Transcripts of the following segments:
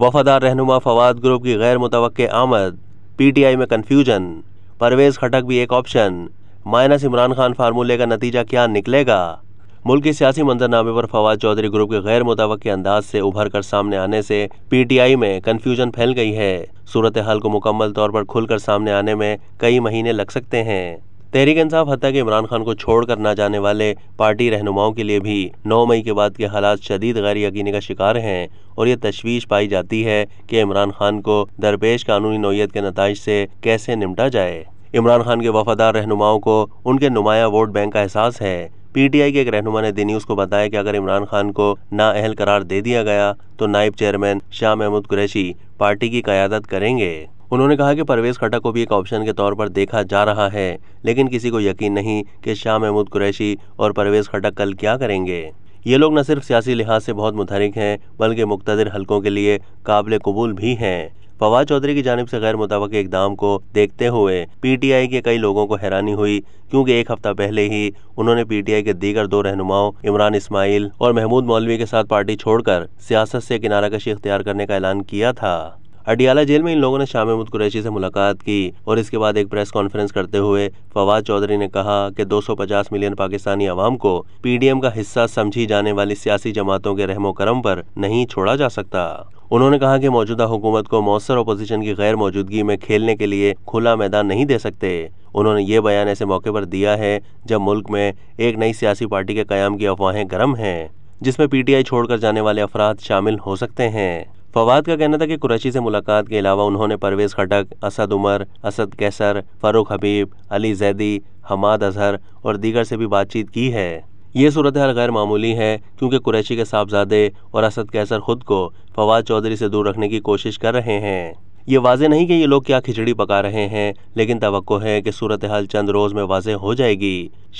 वफादार रहनुमा फवाद ग्रुप की गैर मुतव आमद पीटीआई में कन्फ्यूजन परवेज खटक भी एक ऑप्शन माइनस इमरान खान फार्मूले का नतीजा क्या निकलेगा मुल्क के सियासी मंजरनामे पर फवाद चौधरी ग्रुप के गैर मुतव अंदाज से उभर कर सामने आने से पीटीआई में कन्फ्यूजन फैल गई है सूरत हाल को मुकम्मल तौर पर खुलकर सामने आने में कई महीने लग सकते हैं तहरीक इंसाफ हत्या के इमरान खान को छोड़कर ना जाने वाले पार्टी रहनुमाओं के लिए भी 9 मई के बाद के हालात शदीद गैर यकीनी का शिकार हैं और ये तशवीश पाई जाती है कि इमरान खान को दरपेश कानूनी नोयत के नतज से कैसे निमटा जाए इमरान खान के वफादार रहनुमाओं को उनके नुमाया वोट बैंक का एहसास है पीटीआई के एक रहनुमा ने दिनी उसको को बताया कि अगर इमरान खान को नाअहल करार दे दिया गया तो नायब चेयरमैन शाह महमूद कुरैशी पार्टी की क्यादत करेंगे उन्होंने कहा कि परवेज खटक को भी एक ऑप्शन के तौर पर देखा जा रहा है लेकिन किसी को यकीन नहीं कि शाह महमूद कुरैशी और परवेज खटक कल क्या करेंगे ये लोग न सिर्फ सियासी लिहाज से बहुत मुतहरिक हैं बल्कि मुख्तर हलकों के लिए काबिल कबूल भी हैं फवाद चौधरी की जानब से गैर मुतवक इकदाम को देखते हुए पीटीआई के कई लोगों को हैरानी हुई क्योंकि एक हफ्ता पहले ही उन्होंने पीटीआई के दीगर दो रहनुमाओं इमरान इस्माइल और महमूद मौलवी के साथ पार्टी छोड़कर सियासत से किनारा कशी इख्तियार करने का ऐलान किया था अटियाला जेल में इन लोगों ने शाम महमूद कुरैशी से मुलाकात की और इसके बाद एक प्रेस कॉन्फ्रेंस करते हुए फवाद चौधरी ने कहा कि 250 मिलियन पाकिस्तानी आवाम को पीडीएम का हिस्सा समझी जाने वाली सियासी जमातों के रहमो करम पर नहीं छोड़ा जा सकता उन्होंने कहा कि मौजूदा हुकूमत को मौसर अपोजिशन की गैर मौजूदगी में खेलने के लिए खुला मैदान नहीं दे सकते उन्होंने ये बयान ऐसे मौके पर दिया है जब मुल्क में एक नई सियासी पार्टी के क्याम की अफवाहें गर्म हैं जिसमें पीटीआई छोड़कर जाने वाले अफराद शामिल हो सकते हैं फवाद का कहना था कि कुरैशी से मुलाकात के अलावा उन्होंने परवेज़ खटक असद उमर असद कैसर फ़ारूक हबीब अली जैदी हमाद अजहर और दीगर से भी बातचीत की है ये सूरत हाल गैर मामूली है क्योंकि कुरैशी के साहबजादे और असद कैसर खुद को फवाद चौधरी से दूर रखने की कोशिश कर रहे हैं ये वाजे नहीं कि ये लोग क्या खिचड़ी पका रहे हैं लेकिन तो है कि सूरत हाल चंद रोज़ में वाजे हो जाएगी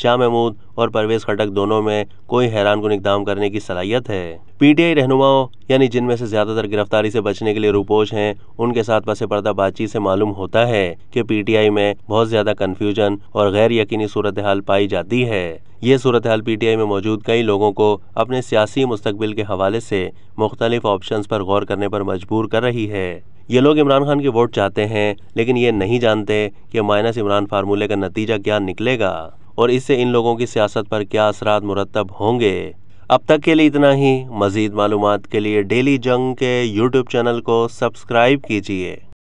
शाह महमूद और परवेज खटक दोनों में कोई हैरान कन इकदाम करने की सलाहियत है पीटीआई रहनुमाओं यानी जिनमें से ज्यादातर गिरफ्तारी से बचने के लिए रूपोश हैं उनके साथ पसे पर्दा बातचीत से मालूम होता है कि पीटीआई में बहुत ज्यादा कन्फ्यूजन और गैर यकीनी सूरत हाल पाई जाती है ये सूरत हाल पीटीआई में मौजूद कई लोगों को अपने सियासी मुस्तबिल के हवाले से मुख्तलिफ ऑप्शन पर गौर करने पर मजबूर कर रही है ये लोग इमरान खान की वोट चाहते हैं लेकिन ये नहीं जानते कि माइनस इमरान फार्मूले का नतीजा क्या निकलेगा और इससे इन लोगों की सियासत पर क्या असरात मुरतब होंगे अब तक के लिए इतना ही मज़ीद मालूम के लिए डेली जंग के यूट्यूब चैनल को सब्सक्राइब कीजिए